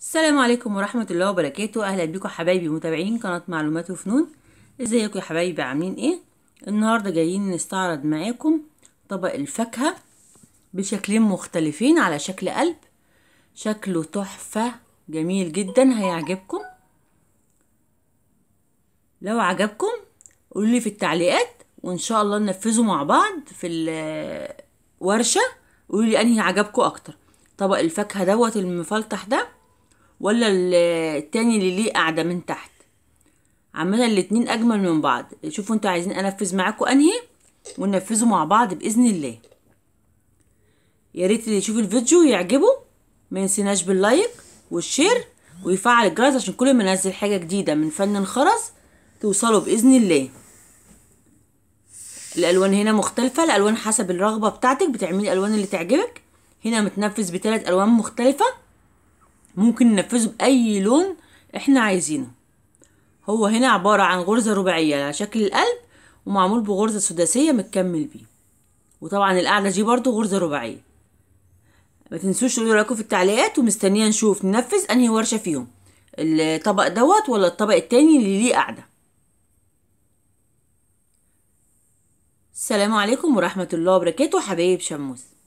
السلام عليكم ورحمة الله وبركاته أهلا بيكم حبايبي متابعين قناة معلومات وفنون ازيكم يا حبايبي عاملين ايه النهاردة جايين نستعرض معاكم طبق الفاكهة بشكلين مختلفين على شكل قلب شكله تحفة جميل جدا هيعجبكم لو عجبكم قولولي في التعليقات وان شاء الله ننفذه مع بعض في الورشة قولولي انهي عجبكم اكتر طبق الفاكهة دوت المفلطح ده ولا التاني اللي ليه قاعدة من تحت عملها الاتنين أجمل من بعض شوفوا انتوا عايزين أنفذ معاكم أنهي وننفذوا مع بعض بإذن الله يا ريت اللي يشوف الفيديو يعجبه ما ينسيناش باللايك والشير ويفعل الجرس عشان كل ما انزل حاجه جديده من فن الخرز توصلوا باذن الله الالوان هنا مختلفه الالوان حسب الرغبه بتاعتك بتعملي الالوان اللي تعجبك هنا متنفذ بثلاث الوان مختلفه ممكن ننفذه بأي لون احنا عايزينه هو هنا عبارة عن غرزة رباعية على شكل القلب ومعمول بغرزة سداسية متكمل بيه وطبعا القاعدة دي برضو غرزة رباعية ما تنسوش تقولوا رأيكم في التعليقات ومستنية نشوف ننفذ أنهي ورشة فيهم الطبق دوت ولا الطبق التاني اللي ليه قاعدة السلام عليكم ورحمة الله وبركاته حبايب شموس